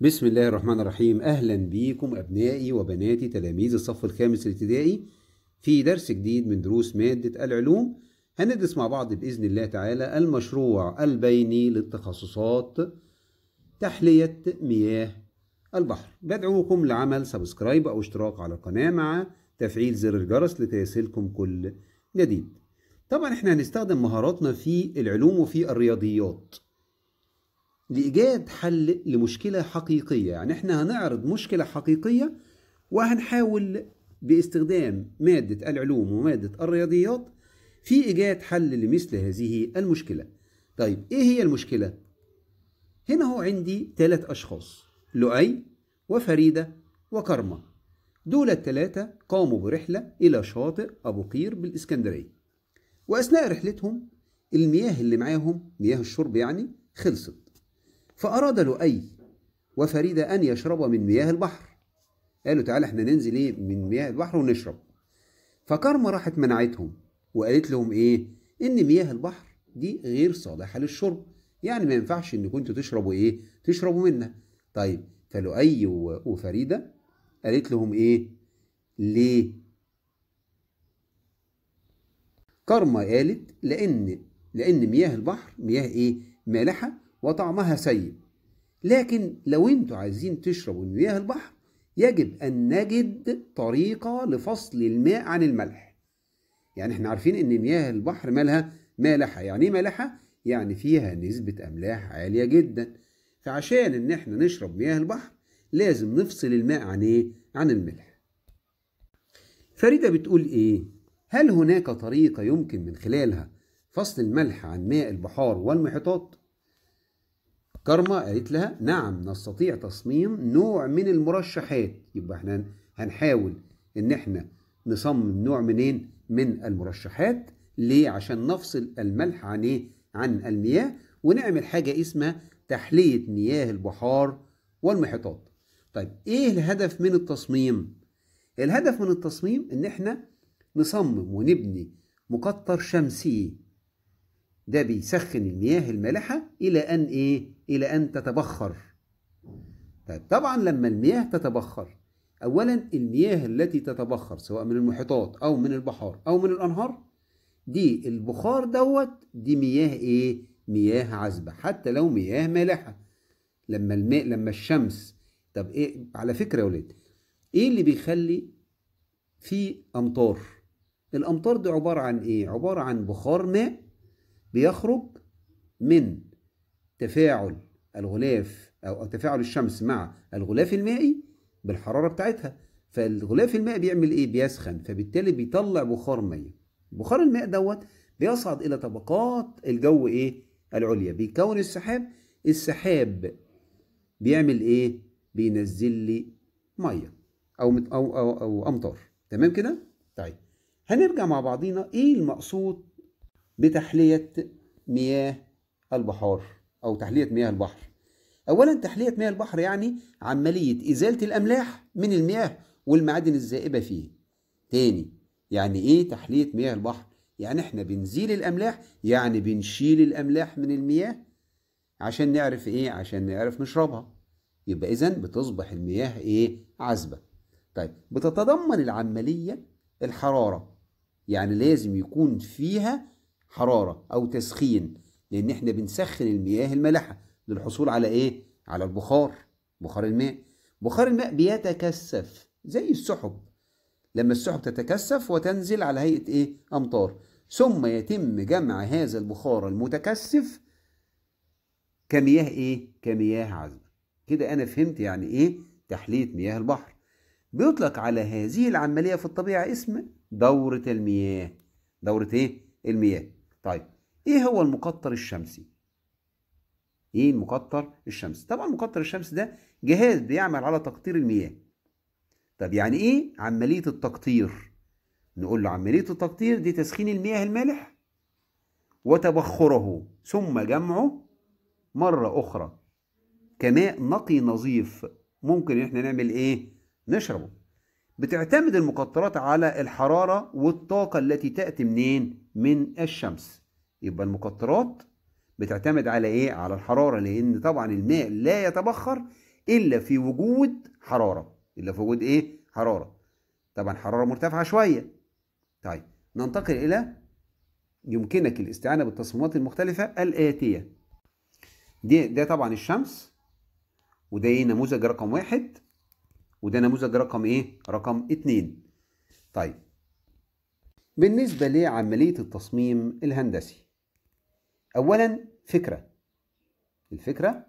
بسم الله الرحمن الرحيم أهلا بيكم أبنائي وبناتي تلاميذ الصف الخامس الابتدائي في درس جديد من دروس مادة العلوم هندرس مع بعض بإذن الله تعالى المشروع البيني للتخصصات تحلية مياه البحر بدعوكم لعمل سبسكرايب أو اشتراك على القناة مع تفعيل زر الجرس لتيصلكم كل جديد طبعا احنا هنستخدم مهاراتنا في العلوم وفي الرياضيات لإيجاد حل لمشكلة حقيقية يعني إحنا هنعرض مشكلة حقيقية وهنحاول باستخدام مادة العلوم ومادة الرياضيات في إيجاد حل لمثل هذه المشكلة طيب إيه هي المشكلة؟ هنا هو عندي ثلاث أشخاص لؤي وفريدة وكرمة دول الثلاثة قاموا برحلة إلى شاطئ أبو قير بالإسكندرية وأثناء رحلتهم المياه اللي معاهم مياه الشرب يعني خلصت فأراد لؤي وفريدة أن يشربا من مياه البحر قالوا تعالى احنا ننزل ايه من مياه البحر ونشرب فكرمة راحت منعتهم وقالت لهم ايه ان مياه البحر دي غير صالحة للشرب يعني ما ينفعش ان كنتوا تشربوا ايه تشربوا منها طيب فلؤي وفريدة قالت لهم ايه ليه كرمة قالت لان لان مياه البحر مياه ايه مالحة وطعمها سيء لكن لو انتوا عايزين تشربوا مياه البحر يجب أن نجد طريقة لفصل الماء عن الملح يعني احنا عارفين ان مياه البحر مالها مالحة يعني ايه مالحة؟ يعني فيها نسبة أملاح عالية جدا فعشان ان احنا نشرب مياه البحر لازم نفصل الماء عن ايه؟ عن الملح فريدة بتقول ايه؟ هل هناك طريقة يمكن من خلالها فصل الملح عن ماء البحار والمحيطات؟ كارما قالت لها نعم نستطيع تصميم نوع من المرشحات يبقى احنا هنحاول ان احنا نصمم نوع منين من المرشحات ليه عشان نفصل الملح عن ايه عن المياه ونعمل حاجه اسمها تحليه مياه البحار والمحيطات طيب ايه الهدف من التصميم الهدف من التصميم ان احنا نصمم ونبني مقطر شمسي ده بيسخن المياه المالحة إلى أن إيه؟ إلى أن تتبخر. طيب طبعا لما المياه تتبخر أولا المياه التي تتبخر سواء من المحيطات أو من البحار أو من الأنهار دي البخار دوت دي مياه إيه؟ مياه عذبة حتى لو مياه مالحة. لما الماء لما الشمس طب إيه على فكرة يا ولاد إيه اللي بيخلي في أمطار؟ الأمطار دي عبارة عن إيه؟ عبارة عن بخار ماء بيخرج من تفاعل الغلاف أو تفاعل الشمس مع الغلاف المائي بالحرارة بتاعتها فالغلاف المائي بيعمل إيه؟ بيسخن فبالتالي بيطلع بخار مية بخار الماء دوت بيصعد إلى طبقات الجو إيه؟ العليا بيكون السحاب السحاب بيعمل إيه؟ بينزل لي مية أو أو أو, أو أمطار تمام كده؟ طيب هنرجع مع بعضينا إيه المقصود بتحلية مياه البحار أو تحلية مياه البحر أولا تحلية مياه البحر يعني عملية إزالة الأملاح من المياه والمعادن الزائبة فيه تاني يعني إيه تحلية مياه البحر يعني إحنا بنزيل الأملاح يعني بنشيل الأملاح من المياه عشان نعرف إيه عشان نعرف نشربها يبقى إذا بتصبح المياه إيه عذبة طيب بتتضمن العملية الحرارة يعني لازم يكون فيها حرارة أو تسخين لأن احنا بنسخن المياه المالحة للحصول على إيه؟ على البخار بخار الماء بخار الماء بيتكثف زي السحب لما السحب تتكثف وتنزل على هيئة إيه؟ أمطار ثم يتم جمع هذا البخار المتكثف كمياه إيه؟ كمياه عذبة كده أنا فهمت يعني إيه تحلية مياه البحر بيطلق على هذه العملية في الطبيعة اسم دورة المياه دورة إيه؟ المياه طيب ايه هو المقطر الشمسي ايه المقطر الشمسي طبعا المقطر الشمسي ده جهاز بيعمل على تقطير المياه طب يعني ايه عمليه التقطير نقول له عمليه التقطير دي تسخين المياه المالح وتبخره ثم جمعه مره اخرى كماء نقي نظيف ممكن ان احنا نعمل ايه نشربه بتعتمد المقطرات على الحراره والطاقه التي تاتي منين من الشمس يبقى المقطرات بتعتمد على ايه على الحراره لان طبعا الماء لا يتبخر الا في وجود حراره الا في وجود ايه حراره طبعا حراره مرتفعه شويه طيب ننتقل الى يمكنك الاستعانه بالتصميمات المختلفه الاتيه دي ده طبعا الشمس وده ايه نموذج رقم واحد وده نموذج رقم ايه رقم اتنين طيب بالنسبة لعملية التصميم الهندسي أولا فكرة الفكرة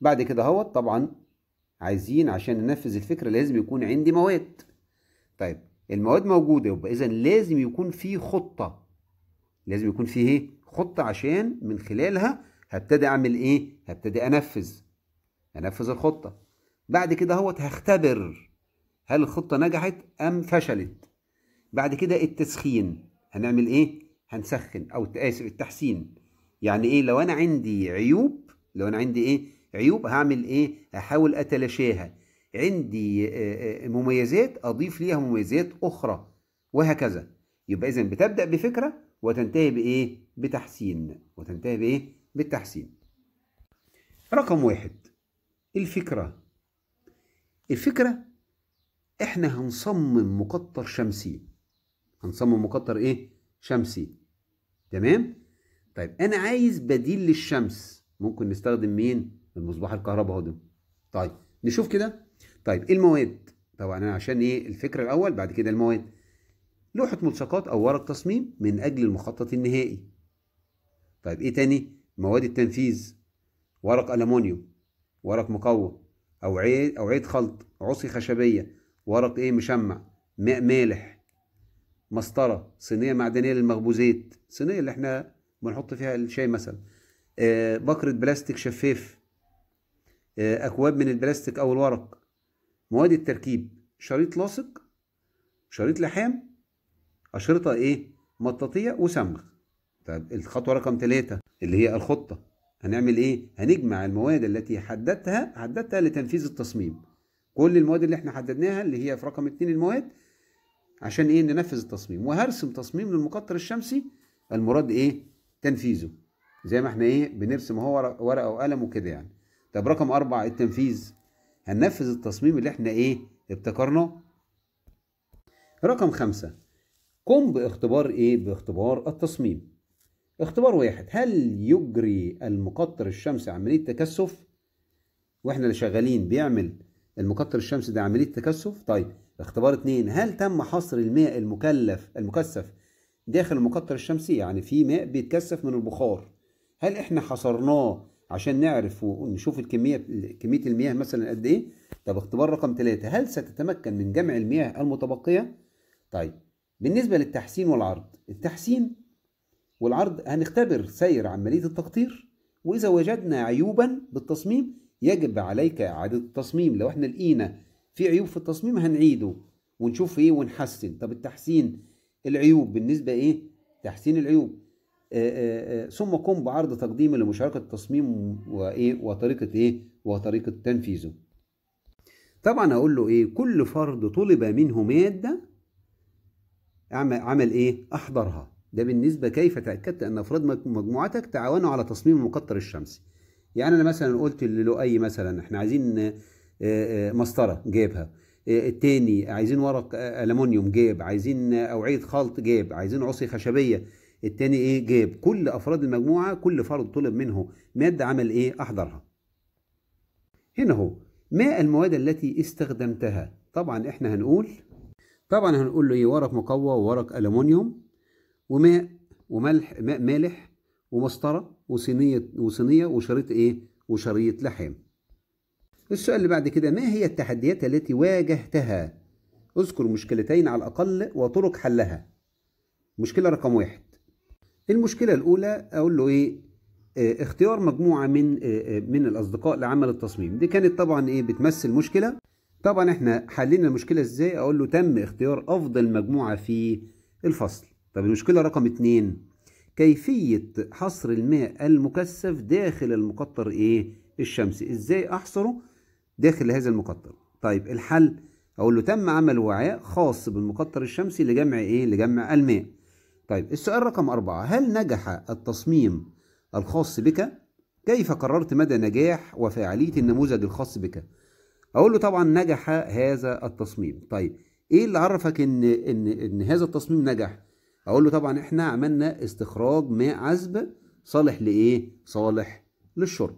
بعد كده هوت طبعا عايزين عشان ننفذ الفكرة لازم يكون عندي مواد طيب المواد موجودة يبقى إذا لازم يكون في خطة لازم يكون فيه إيه؟ خطة عشان من خلالها هبتدي أعمل إيه؟ هبتدي أنفذ أنفذ الخطة بعد كده هوت هختبر هل الخطة نجحت أم فشلت بعد كده التسخين هنعمل ايه هنسخن او اسف التحسين يعني ايه لو انا عندي عيوب لو انا عندي ايه عيوب هعمل ايه هحاول اتلاشاها عندي مميزات اضيف ليها مميزات اخرى وهكذا يبقى اذا بتبدا بفكره وتنتهي بايه بتحسين وتنتهي بايه بالتحسين رقم واحد الفكره الفكره احنا هنصمم مقطر شمسي هنصمم مقطر ايه شمسي تمام طيب انا عايز بديل للشمس ممكن نستخدم مين المصباح الكهرباء ده طيب نشوف كده طيب ايه المواد طبعا انا عشان ايه الفكره الاول بعد كده المواد لوحه ملصقات او ورق تصميم من اجل المخطط النهائي طيب ايه تاني مواد التنفيذ ورق ألمونيوم ورق مقوى أوعية أوعية خلط عصي خشبية ورق إيه مشمع ماء مالح مسطره صينيه معدنيه للمخبوزات صينيه اللي احنا بنحط فيها الشاي مثلا آه، بكره بلاستيك شفاف آه، اكواب من البلاستيك او الورق مواد التركيب شريط لاصق شريط لحام اشرطه ايه مطاطيه وصمغ طب الخطوه رقم ثلاثة اللي هي الخطه هنعمل ايه هنجمع المواد التي حددتها حددتها لتنفيذ التصميم كل المواد اللي احنا حددناها اللي هي في رقم اتنين المواد عشان ايه ننفذ التصميم وهرسم تصميم للمقطر الشمسي المراد ايه تنفيذه زي ما احنا ايه بنرسم هو ورقه وقلم وكده يعني طب رقم أربعة التنفيذ هننفذ التصميم اللي احنا ايه ابتكرناه رقم خمسة قم باختبار ايه باختبار التصميم اختبار واحد هل يجري المقطر الشمسي عملية تكثف واحنا اللي شغالين بيعمل المقطر الشمسي ده عملية تكثف طيب اختبار اتنين هل تم حصر الماء المكلف المكثف داخل المقطر الشمسي يعني في ماء بيتكثف من البخار هل احنا حصرناه عشان نعرف ونشوف الكميه كميه المياه مثلا قد ايه طب اختبار رقم ثلاثة هل ستتمكن من جمع المياه المتبقيه طيب بالنسبه للتحسين والعرض التحسين والعرض هنختبر سير عمليه التقطير واذا وجدنا عيوبا بالتصميم يجب عليك اعاده التصميم لو احنا لقينا في عيوب في التصميم هنعيده ونشوف ايه ونحسن طب التحسين العيوب بالنسبه ايه تحسين العيوب آه، آه، آه، ثم قم بعرض تقديم لمشاركه التصميم وايه وطريقه ايه وطريقه تنفيذه طبعا أقول له ايه كل فرد طلب منه ماده عمل ايه احضرها ده بالنسبه كيف تاكدت ان افراد مجموعتك تعاونوا على تصميم المقطر الشمسي يعني انا مثلا قلت للؤي مثلا احنا عايزين مسطره جايبها آه، التاني عايزين ورق آه، المونيوم جاب عايزين آه، اوعيه خلط جاب عايزين عصي خشبيه التاني ايه جاب كل افراد المجموعه كل فرد طلب منه ماده عمل ايه احضرها هنا هو ما المواد التي استخدمتها طبعا احنا هنقول طبعا هنقول له ايه ورق مقوى وورق المونيوم وماء وملح ماء مالح ومسطره وصينيه وصينيه وشريط ايه وشريط لحام السؤال اللي بعد كده ما هي التحديات التي واجهتها اذكر مشكلتين على الأقل وطرق حلها مشكلة رقم واحد المشكلة الأولى أقول له إيه آه، اختيار مجموعه من آه، آه، من الاصدقاء لعمل التصميم دي كانت طبعا ايه بتمثل مشكله طبعا احنا حلينا المشكله ازاي اقول له تم اختيار افضل مجموعه في الفصل طب المشكله رقم اتنين كيفيه حصر الماء المكثف داخل المقطر ايه الشمسي ازاي احصره داخل هذا المقطر طيب الحل اقول له تم عمل وعاء خاص بالمقطر الشمسي لجمع ايه لجمع الماء طيب السؤال رقم أربعة هل نجح التصميم الخاص بك كيف قررت مدى نجاح وفاعلية النموذج الخاص بك أقول له طبعا نجح هذا التصميم طيب إيه اللي عرفك إن إن إن هذا التصميم نجح أقول له طبعا إحنا عملنا استخراج ماء عذب صالح لإيه صالح للشرب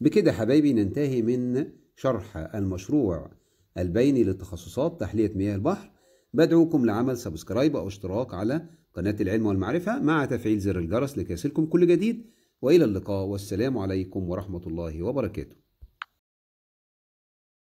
بكده حبايبي ننتهي من شرح المشروع البيني للتخصصات تحلية مياه البحر بدعوكم لعمل سبسكرايب أو اشتراك على قناة العلم والمعرفة مع تفعيل زر الجرس لكي يصلكم كل جديد وإلى اللقاء والسلام عليكم ورحمة الله وبركاته